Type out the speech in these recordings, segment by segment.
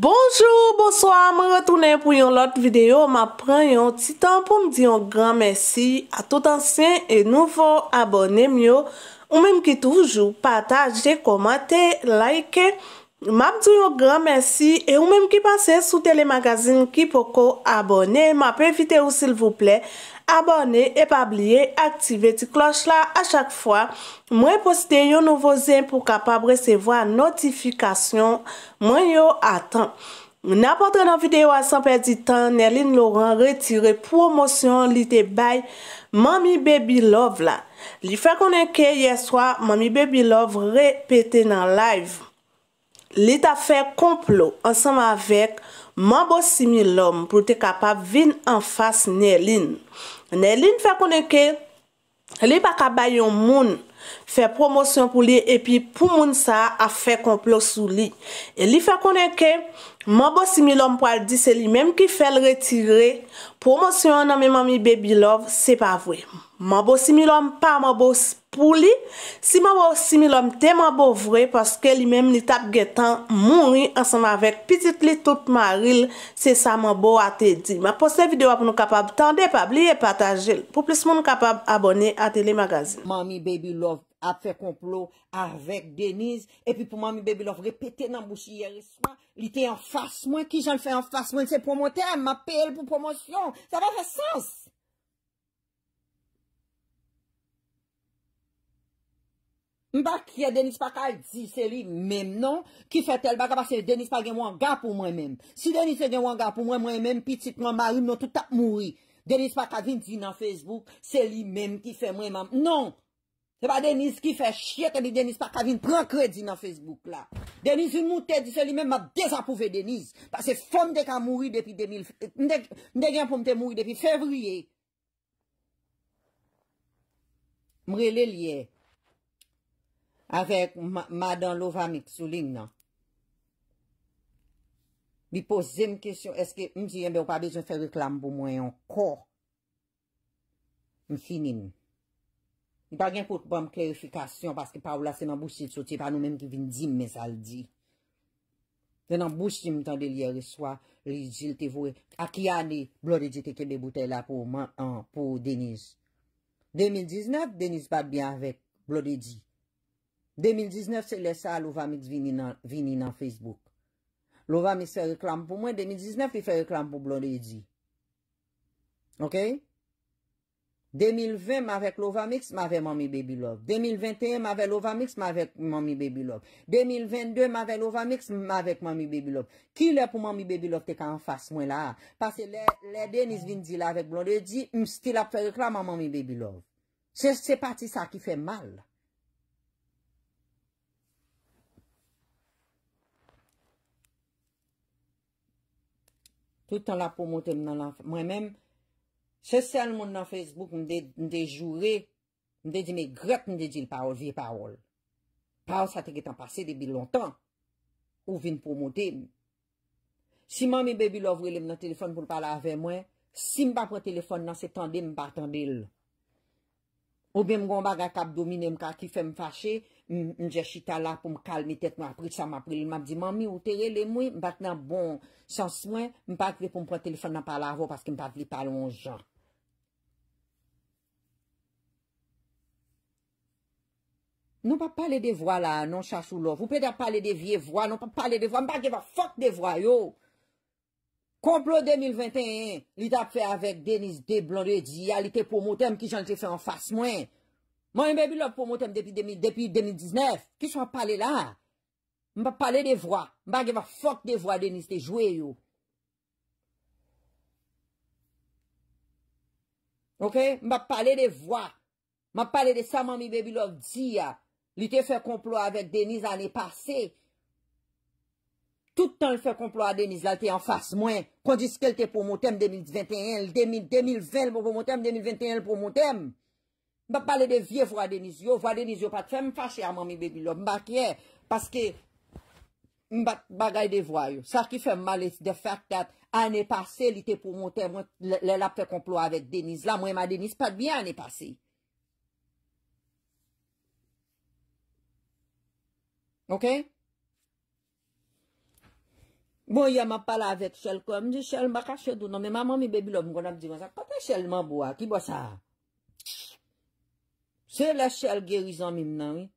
Bonjour, bonsoir, me retoune pou yon lot videyo, ma pren yon titan pou m diyon gran mersi a tout ansyen e nouvo abonem yo, ou mem ki toujou pataje, komate, like, ma m diyon gran mersi, e ou mem ki pase sou telemagazine ki po ko abonem, ma pevite ou sil vouple. Abonne, epabliye, aktive ti kloch la a chak fwa. Mwen poste yon nouvo zem pou kapab resevo a notifikasyon mwen yon atan. Mwen apote nan videyo asan perdi tan, Nerline Laurent retire promosyon li te bay Mami Baby Love la. Li fe konenke yeswa Mami Baby Love repete nan live. Li ta fe komplo ansam avek Mami. Man bo simi lom pou te kapap vin an fas nye lin. Nye lin fe konen ke, li pa ka bayon moun fe promosyon pou li, epi pou moun sa a fe komplos sou li. E li fe konen ke, Mambo similom pou al di se li menm ki fel retire, promosyon nan mi mami baby love, se pa vwe. Mambo similom pa mambo pou li, si mambo similom te mambo vwe, paske li menm li tap getan mounri ansan avèk pitit li tout maril, se sa mambo atè di. Ma poste videwa pou nou kapab tande pabli e patajel. Po plis moun nou kapab abone a telemagazin. ap fè komplo avèk Deniz, epi pouman mi bebe lov repete nan bouchi yere swan, li te enfas mwen ki jan fè enfas mwen, se promote, m apel pou promosyon, sa va fè sens. M bak ki a Deniz Pakal di, se li mem non, ki fè tel baka, baka se Deniz Pakal gen wangar pou mwen men. Si Deniz Pakal gen wangar pou mwen men, pi titman ba im nou tout ap mouri. Deniz Pakal vin di nan Facebook, se li men ki fè mwen man. Non, Se pa Deniz ki fe chye ke ni Deniz pa kavin pran kredi nan Facebook la. Deniz yon moutè di seli men m ap dejan pouve Deniz. Pase fom dek an mouri depi 2000... N dek yon poum te mouri depi fevriye. Mre le liye. Avek madan lova miksouline. Bi pose m kesyon eske m ti yon de ou pa dejan fe reklam pou mwen yon kor. M finin non. m. Ni pa gen pou t'pon m'klerifikasyon, paske pa ou la se nan bouchi t'soti, pa nou menm ki vin di men sal di. Se nan bouchi m'tan de liye reswa, rejil te vwe, a ki ane, blode di te kebe boute la pou Deniz. 2019, Deniz pa byan vek, blode di. 2019 se lese a Louva Mix vini nan Facebook. Louva Mix se reklam pou mwen, 2019 se fè reklam pou blode di. Ok? 2020, ma vek Lovamix, ma vek Mami Baby Love. 2021, ma vek Lovamix, ma vek Mami Baby Love. 2022, ma vek Lovamix, ma vek Mami Baby Love. Ki lè pou Mami Baby Love te ka an fase mwen la? Pase lè Denis Vinzi la vek Blondie di, mstil ap fèk la maman Mami Baby Love. Se pati sa ki fè mal. Tout an la pou mwote mwen la mwen mèm, Se se an moun nan Facebook mde jure, mde di me grep mde di l paol, vie paol. Paol sa te getan pase debi lontan, ou vin pou mouti. Si mami bebi l avrele m nan telefon pou l pala ave mwen, si mpa pre telefon nan se tende m pa tende l. Ou bem gomba ga kap domine m ka ki fe m fache, m jeshi tala bon pou m kal mi tet m apri, sa m apri l. M apdi mami ou terele mwen, bat nan bon, san swen, m pa kve pou m pre telefon nan pala avo, paske m pa vli palon jant. Non pa pale de vwa la, non chasou lo. Vw pwede pale de vie vwa, non pa pale de vwa. Mba geva fok de vwa yo. Komplo 2021, li tap fe avèk Denis Deblon de Diyalite pou motem ki jan li te fe an fase mwen. Mwen yon bebi lop pou motem depi 2019. Ki chwa pale la? Mba pale de vwa. Mba geva fok de vwa Denis de Joué yo. Ok? Mba pale de vwa. Mba pale de sa mwen yon bebi lop Diyalite. Li te fè komplo avèk Deniz anè pasè. Toutan li fè komplo avèk Deniz, la te yon fasse mwen. Kondiske li te pou mwotèm 2021, 2020 pou mwotèm 2021 pou mwotèm. Ba pale de vie vwa Deniz yo. Vwa Deniz yo pat fèm fache amman mi bebi lò. Mbakye, paske mbak bagay devwayo. Sarki fèm malè de fèk tat anè pasè li te pou mwotèm. Le la fè komplo avèk Deniz. La mwen ma Deniz pat byan anè pasè. Ok? Bon, ya ma pala avet chèl ko. M di chèl, m baka chèl do nan. Me non, maman mi bebi lò, m kon ap diwa sa. Kwa fè chèl man bo a? Ki bo sa? Se la chèl gerizan mi m nan, oui?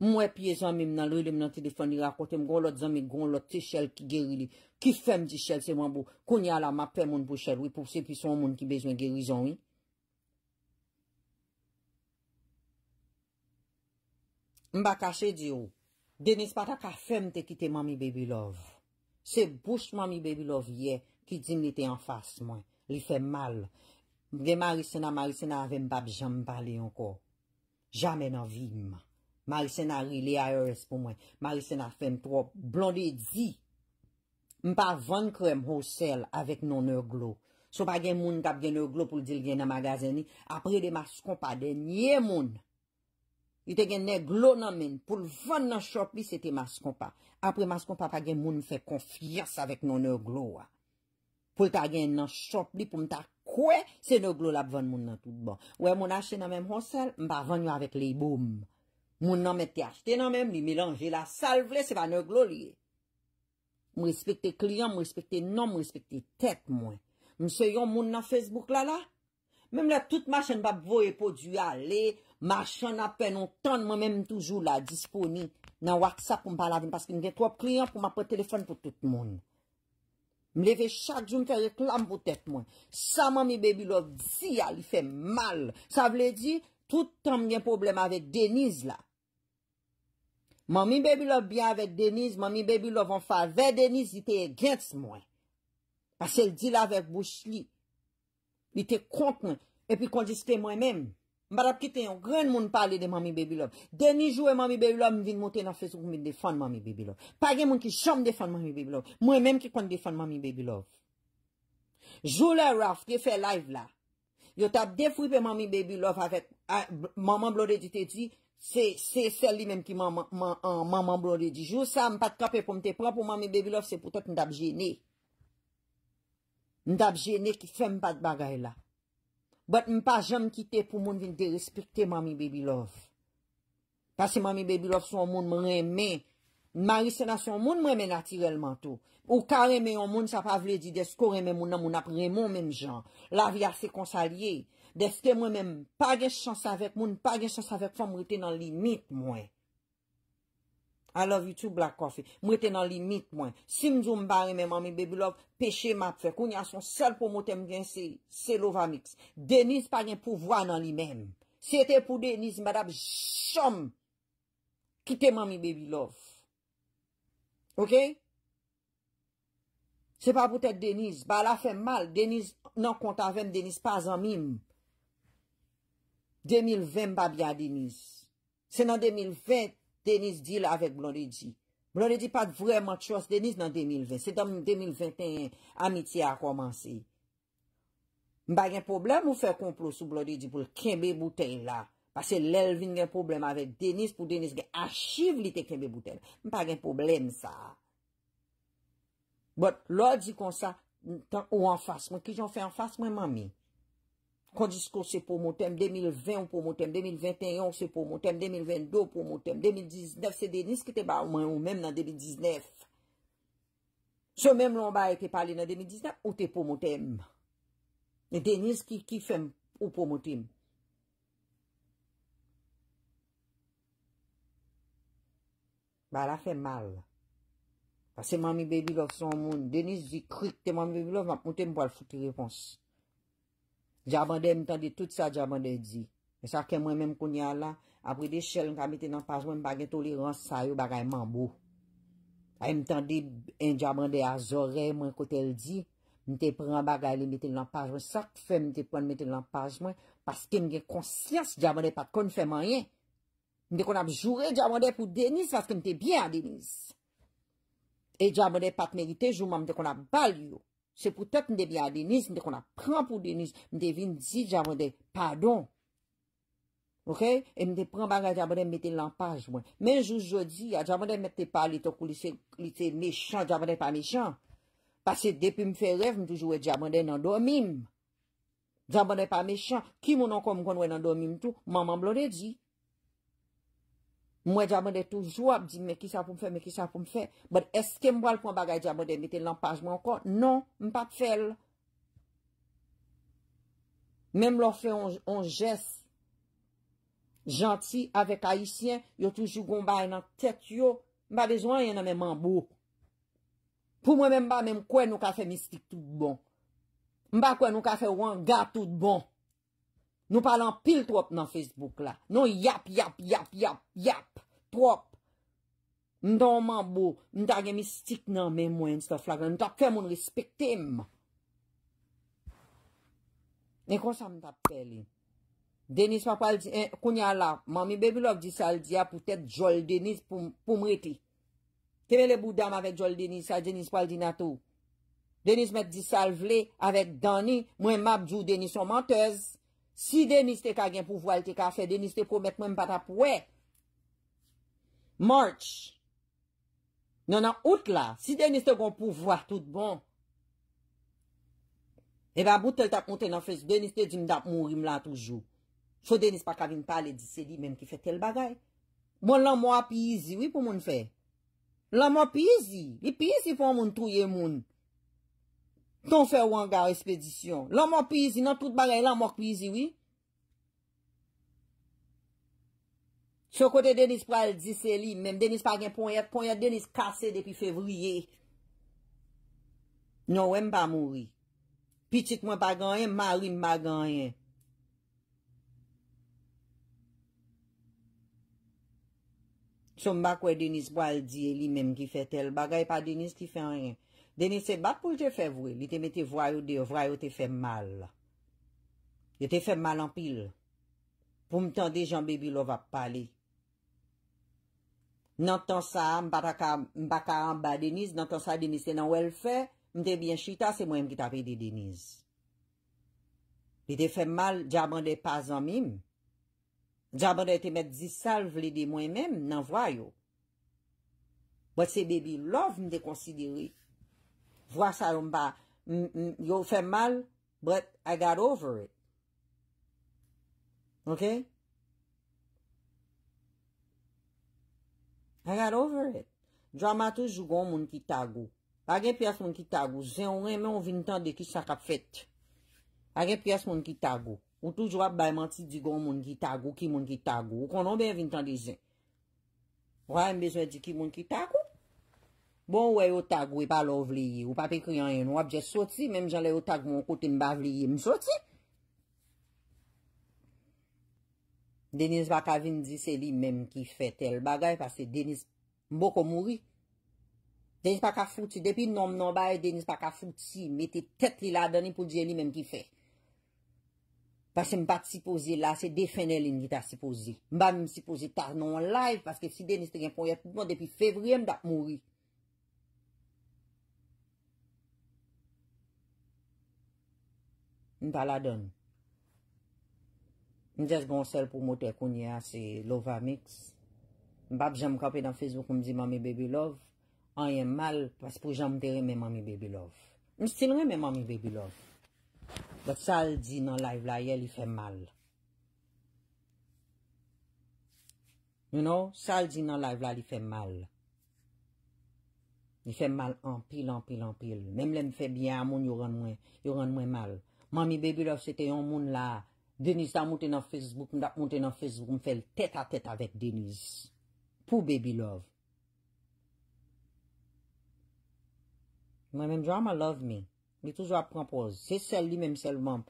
M wè piye zan mi m nan, lò li m nan telefon li rakote. M kon lot zan mi, kon lot te chèl ki gerili. Ki fèm di chèl se man bo? Koun ya la, ma pè moun pou chèl, oui? Pou se pi son moun ki bezwen gerizan, oui? M baka chèl di yo. Denis pata ka fem te kite man mi bebi lov. Se bous man mi bebi lov ye, ki din li te an fars mwen. Li fem mal. Gen Marisena, Marisena avem bab janm pale anko. Jamen an vim. Marisena li a eres pou mwen. Marisena fem trop. Blondi di. Mpa van krem ho sel avek non nerglo. So pa gen moun tap gen nerglo pou li dil gen nan magazen ni. Apre de mas kon pa denye moun. Y te gen neglo nan men, pou l vann nan shop li, se te mas kompa. Apre mas kompa, pa gen moun fè konfias avèk nou neglo wa. Pou l ta gen nan shop li, pou m ta kwe, se neglo la b vann moun nan tout bon. Ouè moun achè nan men monsel, m pa vann yo avèk le i boum. Moun nan mette achè nan men, li mélange la sal vle, se pa neglo li. Moun respekte kliyan, moun respekte nan, moun respekte tèt mwen. Mse yon moun nan Facebook la la? Mè mè lè tout machèn bap vouye pou du alè, machèn apèn, ou tènd mè mèm toujou la, disponi nan waksap pou mpa la vèm, paskè mwen gen krop kliyèm pou mpa pou telefon pou tout moun. Mè lè vè chak joun fè reklam pou tèt mwen. Sa mè mè bè bi lòv ziya, li fè mal. Sa vle di, tout an mwen gen problem avè Deniz la. Mè mè bè bi lòv byan avè Deniz, mè mè bè bi lòv an fè avè Deniz, si te gen s mwen. Asè l di la vèk bouch li, Li te konten, epi konjiste mwen men. Mbara pkite yon gren moun pale de mami baby love. Deni jou e mami baby love, mi vin mouten na fesou mwen defan mami baby love. Page moun ki chom defan mami baby love. Mwen men ki kon defan mami baby love. Jou la raf, te fe live la. Yo tab defoui pe mami baby love avet maman blode di te di, se se li men ki maman blode di. Jou sa mpad kapè pou mte pran pou mami baby love, se pou tot mdab jenè. Ndap jene ki fem pat bagay la. Bat m pa jem kite pou moun vin de respikte mami baby love. Kasi mami baby love sou moun mwen reme. Mari senasyon moun mwen reme natirelman tou. Ou kareme yon moun sa pa vle di desko reme moun nan moun ap remon men jan. La vi ase konsalye. Deske mwen mwen pa gen chans avek moun, pa gen chans avek fom rete nan limit mwen. A love you to black coffee. Mwen te nan limit mwen. Si mzou mba reme mwen mi baby love, peche map fe. Koun ya son sel pou mwote mwen gen se, se lova mix. Deniz pa gen pou vwa nan li men. Se te pou Deniz, mbada bjom, kite mwen mi baby love. Ok? Se pa boutet Deniz, ba la fe mal. Deniz nan konta vem, Deniz pa zan mim. 2020 mba biya Deniz. Se nan 2020, Denis deal avèk Bloridi. Bloridi pat vreman chos Denis nan 2020. Se dam 2021 amitiye a komansi. M bagen problem ou fè komplo sou Bloridi pou kèmbe bouten la. Pase lèl vin gen problem avèk Denis pou Denis gen achive li te kèmbe bouten. M bagen problem sa. Bot lò di kon sa ou an fass mè. Ki joun fè an fass mè mè mè. Kon diskos se pou moutem, 2020 ou pou moutem, 2021 se pou moutem, 2022 pou moutem, 2019 se Denis ki te ba ou mwen ou, mèm nan 2019. Se mèm lomba e te pali nan 2019, ou te pou moutem? Ne Denis ki kifem ou pou moutem? Ba la fè mal. Pase mami bebi lof son moun, Denis vi krik te mami bebi lof, moutem pou al foute reponsi. Dja vande mtande tout sa dja vande di. E sa ke mwen menm koun ya la, apri de chel mta mte nan pajman bagen tolerans sa yo bagay mambou. A mtande en dja vande a zore mwen kote el di, mte pran bagay li mte nan pajman. Sa ke fè mte pran mte nan pajman, paske mge konsyans dja vande pa kon fè mayen. Mte kon ap jure dja vande pou Deniz, paske mte bien a Deniz. E dja vande pat merite, jouman mte kon ap bal yo. Se pou tet m de bi a Deniz, m de kon a pran pou Deniz, m de vin di Djamande, padon. Ok, e m de pran baga Djamande, m mette lampaj mwen. Menjou jodi, a Djamande mette pali to kou li se mechan, Djamande pa mechan. Pase depi m fe rev, m toujou e Djamande nan domim. Djamande pa mechan, ki moun an kon m kon wè nan domim tou, maman blode di. Mwen japon de toujou ap di, me ki sa pou mfe, me ki sa pou mfe. But eske mbo alpon bagay japon de meten lan pajman kon? Non, mpa t'fel. Mem lor fe on jes. Janti, avek haisyen, yo toujou gombay nan tet yo. Mba dejwan yon nan men mambou. Pou mwen men mba, men mkwen nou ka fe mistik tout bon. Mba kwen nou ka fe wan, ga tout bon. Nou palan pil trop nan Facebook la. Nou yap, yap, yap, yap, yap, trop. Mwen ton man bo, mwen ta gen mi stik nan men mwen, mwen ta ke moun respekte mwen. Mwen konsan mwen tap peli. Denis wapal di, eh, kounya la, mwen mi bebi lov di sal di ya pou tèt Joel Denis pou mwete. Te mwen le bou dam avè Joel Denis, sa Denis wapal di nato. Denis mwen di sal vle avè Dani, mwen map djou Denis son mentez. Si Denis te kagen pou voal te kase, Denis te kou met mwen pata pou we. March. Non an non, out la, si Denis te kon pou voal tout bon. E ba bout tel tak moun ten an fes, Denis te jimdap moun rim la toujou. Fou Denis pa kavin pale di sè li menm ki fè tel bagay. Bon lan moun api yizi, wè pou moun fè? Lan moun api yizi, yi pi yizi pou moun touye moun. Ton se wang a espedisyon. Lan mwen pizi nan tout bagay lan mwen pizi, wè? So kote Denis Poual di seli, mèm Denis Poual ponyat, ponyat Denis kase depi fevriye. Non wèm pa moui. Pitik mwen pa ganyan, marym pa ganyan. So mba kwe Denis Poual di, e li mèm ki fet el bagay pa Denis ki fè anyen. Deni se bak pou lte fe vwe, li te mette vwayo de vwayo te fe mal. Li te fe mal an pil. Pou mtande jan bebi lov ap pale. Nan ton sa mbaka an ba Deniz, nan ton sa Deniz se nan wel fe, mte bien chita se mwen mkita pe de Deniz. Li te fe mal, di abande pazan mim. Di abande te mette zisal vle de mwen men nan vwayo. Wot se bebi lov mte konsidere. Vwa sa yon ba... Yon fe mal, but I got over it. Ok? I got over it. Dwa matou jougon moun ki tagou. A gen pias moun ki tagou. Zen yon re men yon vintan de ki sakap fet. A gen pias moun ki tagou. Ou tou jwa baymant si digon moun ki tagou, ki moun ki tagou. Ou konon ben vintan de zen. Woye m bezwe di ki moun ki tagou? Bon, wè yo tag wè pa lo vliye, wè pa pe kriyan yon wapje soti, mèm jan lè yo tag mwen kote mba vliye msoti. Deniz baka vin di se li mèm ki fè tel bagay, pase Deniz mbo ko mouri. Deniz baka foti, depi nom non baye, Deniz baka foti, meti tet li la dani pou di en li mèm ki fè. Pase mba ti si pozi la, se defen elin li ta si pozi. Mba msi pozi ta non laj, pase si Deniz te gen poye pou mwen depi fevriyem da mouri. N pala don. N des bon sel pou motè kounye ase Lovamix. M bab jèm kapè nan Facebook m di mami baby love. An yèm mal, pas pou jèm derè mè mami baby love. M stilè mè mami baby love. Da sal di nan live la, yè li fèm mal. You know, sal di nan live la, li fèm mal. Li fèm mal anpil, anpil, anpil. Mèm lèm fèm byè, moun yò rèn mwen mal. Mami Baby Love se te yon moun la, Deniz ta mouten na Facebook, m da mouten na Facebook, m fel tet a tet avek Deniz. Pou Baby Love. Mwen mèm jwa ma love me, li toujwa pranpoz, se sel li mèm sel moun,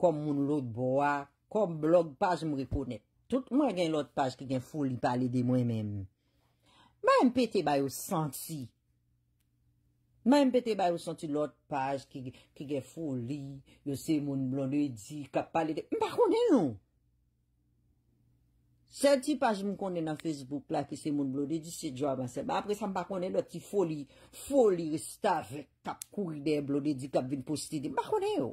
kom moun lout bowa, kom blog page m riponet, tout mwen gen lout page ki gen foul li pale de mwen mèm. Mwen m pete bayo santi, Ma mpete bay ou santi lout page ki ge foli, yo se moun blon de di, kap pale de, mpa kone yo. Senti page mkonde nan Facebook la ki se moun blon de di, se djo aban se, ba apre sa mpa kone do ti foli, foli re stave, kap kou de blon de di, kap vin posti de, mpa kone yo.